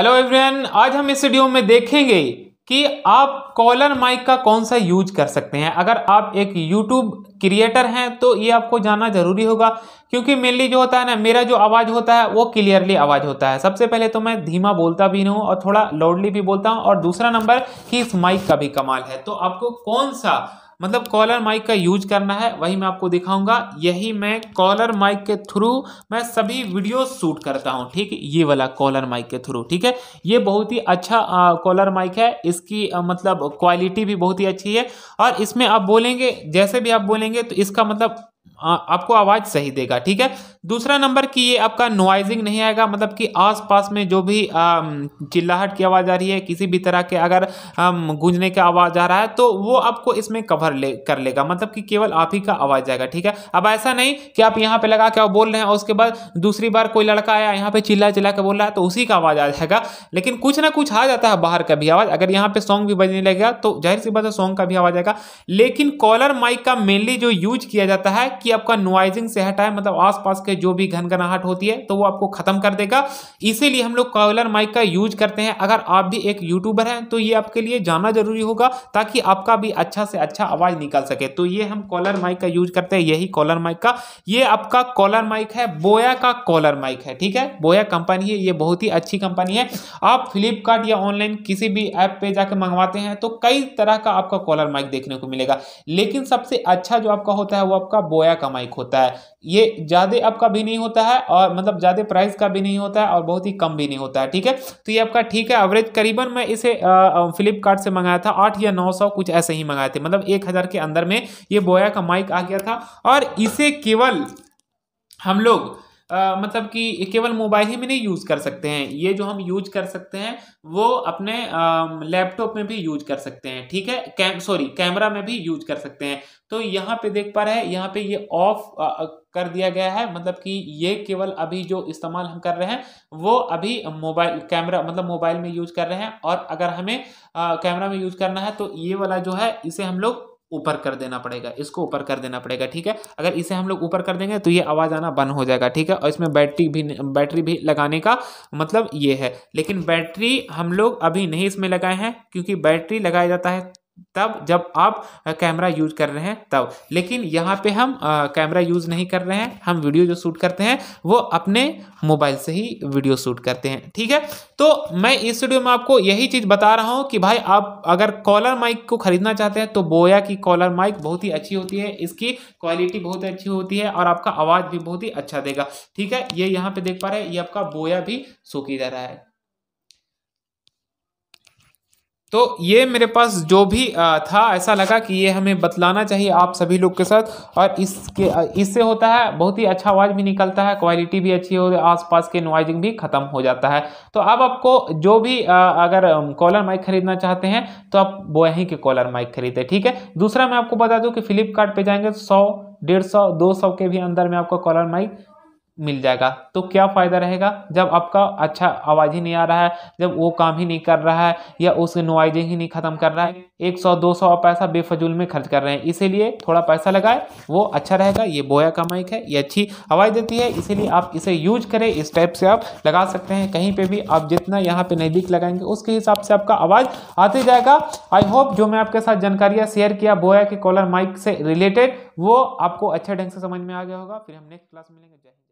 hello everyone आज हम इस वीडियो में देखेंगे कि आप कॉलर माइक का कौन सा यूज कर सकते हैं अगर आप एक यूट्यूब क्रिएटर हैं तो ये आपको जानना जरूरी होगा क्योंकि मेनली जो होता है ना मेरा जो आवाज़ होता है वो क्लियरली आवाज़ होता है सबसे पहले तो मैं धीमा बोलता भी नहीं हूँ और थोड़ा लाउडली भी बोलता हूँ और दूसरा नंबर कि इस माइक का भी कमाल है तो आपको कौन सा मतलब कॉलर माइक का यूज करना है वही मैं आपको दिखाऊंगा यही मैं कॉलर माइक के थ्रू मैं सभी वीडियो शूट करता हूँ ठीक ये वाला कॉलर माइक के थ्रू ठीक है ये बहुत ही अच्छा कॉलर माइक है इसकी आ, मतलब क्वालिटी भी बहुत ही अच्छी है और इसमें आप बोलेंगे जैसे भी आप बोलेंगे तो इसका मतलब आ, आपको आवाज़ सही देगा ठीक है दूसरा नंबर कि ये आपका नोइजिंग नहीं आएगा मतलब कि आसपास में जो भी चिल्लाहट की आवाज़ आ रही है किसी भी तरह के अगर गूंजने का आवाज़ आ रहा है तो वो आपको इसमें कवर ले कर लेगा मतलब कि केवल आप ही का आवाज़ जाएगा ठीक है अब ऐसा नहीं कि आप यहाँ पे लगा के बोल रहे हैं और उसके बाद दूसरी बार कोई लड़का आया यहाँ पर चिल्ला चिल्ला के बोल रहा है तो उसी का आवाज़ आ जाएगा लेकिन कुछ ना कुछ आ जाता है बाहर का भी आवाज़ अगर यहाँ पर सॉन्ग भी बजने लगेगा तो जाहिर सी बात है सॉन्ग का भी आवाज़ आएगा लेकिन कॉलर माइक का मेनली जो यूज किया जाता है कि आपका नोइजिंग से हटाए मतलब आस के के जो भी घनघनाहट होती है तो वो आपको खत्म कर देगा इसीलिए हम लोग कॉलर माइक का यूज करते हैं अगर आप भी एक यूट्यूबर हैं तो ये आपके लिए जाना जरूरी होगा ताकि आपका भी अच्छा से अच्छा आवाज निकल सके तो ये हम कॉलर माइक का यूज करते हैं यही कॉलर माइक का ये आपका कॉलर माइक है बोया का कॉलर माइक है ठीक है बोया कंपनी है ये बहुत ही अच्छी कंपनी है आप फ्लिपकार्ट या ऑनलाइन किसी भी ऐप पर जाकर मंगवाते हैं तो कई तरह का आपका कॉलर माइक देखने को मिलेगा लेकिन सबसे अच्छा जो आपका होता है वो आपका बोया का माइक होता है ये ज़्यादा आपका भी नहीं होता है और मतलब ज़्यादा प्राइस का भी नहीं होता है और बहुत ही कम भी नहीं होता है ठीक है तो ये आपका ठीक है एवरेज करीबन मैं इसे फ्लिपकार्ट से मंगाया था आठ या नौ सौ कुछ ऐसे ही मंगाए थे मतलब एक हज़ार के अंदर में ये बोया का माइक आ गया था और इसे केवल हम लोग आ, मतलब कि केवल मोबाइल ही में नहीं यूज़ कर सकते हैं ये जो हम यूज कर सकते हैं वो अपने लैपटॉप में भी यूज कर सकते हैं ठीक है कैम सॉरी कैमरा में भी यूज कर सकते हैं तो यहाँ पे देख पा रहे हैं यहाँ पे ये ऑफ कर दिया गया है मतलब कि ये केवल अभी जो इस्तेमाल हम कर रहे हैं वो अभी मोबाइल कैमरा मतलब मोबाइल में यूज कर रहे हैं और अगर हमें कैमरा में यूज करना है तो ये वाला जो है इसे हम लोग ऊपर कर देना पड़ेगा इसको ऊपर कर देना पड़ेगा ठीक है अगर इसे हम लोग ऊपर कर देंगे तो ये आवाज़ आना बंद हो जाएगा ठीक है और इसमें बैटरी भी बैटरी भी लगाने का मतलब ये है लेकिन बैटरी हम लोग अभी नहीं इसमें लगाए हैं क्योंकि बैटरी लगाया जाता है तब जब आप कैमरा यूज कर रहे हैं तब लेकिन यहाँ पे हम कैमरा यूज नहीं कर रहे हैं हम वीडियो जो शूट करते हैं वो अपने मोबाइल से ही वीडियो शूट करते हैं ठीक है तो मैं इस वीडियो में आपको यही चीज़ बता रहा हूँ कि भाई आप अगर कॉलर माइक को खरीदना चाहते हैं तो बोया की कॉलर माइक बहुत ही अच्छी होती है इसकी क्वालिटी बहुत अच्छी होती है और आपका आवाज़ भी बहुत ही अच्छा देगा ठीक है ये यहाँ पे देख पा रहे हैं ये आपका बोया भी सूखी जा रहा है तो ये मेरे पास जो भी था ऐसा लगा कि ये हमें बतलाना चाहिए आप सभी लोग के साथ और इसके इससे होता है बहुत ही अच्छा आवाज़ भी निकलता है क्वालिटी भी अच्छी हो आसपास के नॉइजिंग भी ख़त्म हो जाता है तो अब आपको जो भी अगर कॉलर माइक खरीदना चाहते हैं तो आप वो यहीं के कॉलर माइक खरीदें ठीक है दूसरा मैं आपको बता दूँ कि फ्लिपकार्ट जाएंगे तो सौ डेढ़ सौ दो सौ के भी अंदर में आपको कॉलर माइक मिल जाएगा तो क्या फ़ायदा रहेगा जब आपका अच्छा आवाज़ ही नहीं आ रहा है जब वो काम ही नहीं कर रहा है या उसकी नोइजें ही नहीं ख़त्म कर रहा है एक सौ दो सौ पैसा बेफजूल में खर्च कर रहे हैं इसीलिए थोड़ा पैसा लगाए वो अच्छा रहेगा ये बोया का माइक है ये अच्छी आवाज़ देती है इसीलिए आप इसे यूज करें इस टाइप से आप लगा सकते हैं कहीं पर भी आप जितना यहाँ पर नज़दीक लगाएंगे उसके हिसाब से आपका आवाज़ आते जाएगा आई होप जो मैं आपके साथ जानकारियाँ शेयर किया बोया के कॉलर माइक से रिलेटेड वो आपको अच्छे ढंग से समझ में आ गया होगा फिर हम नेक्स्ट क्लास में मिलेंगे जय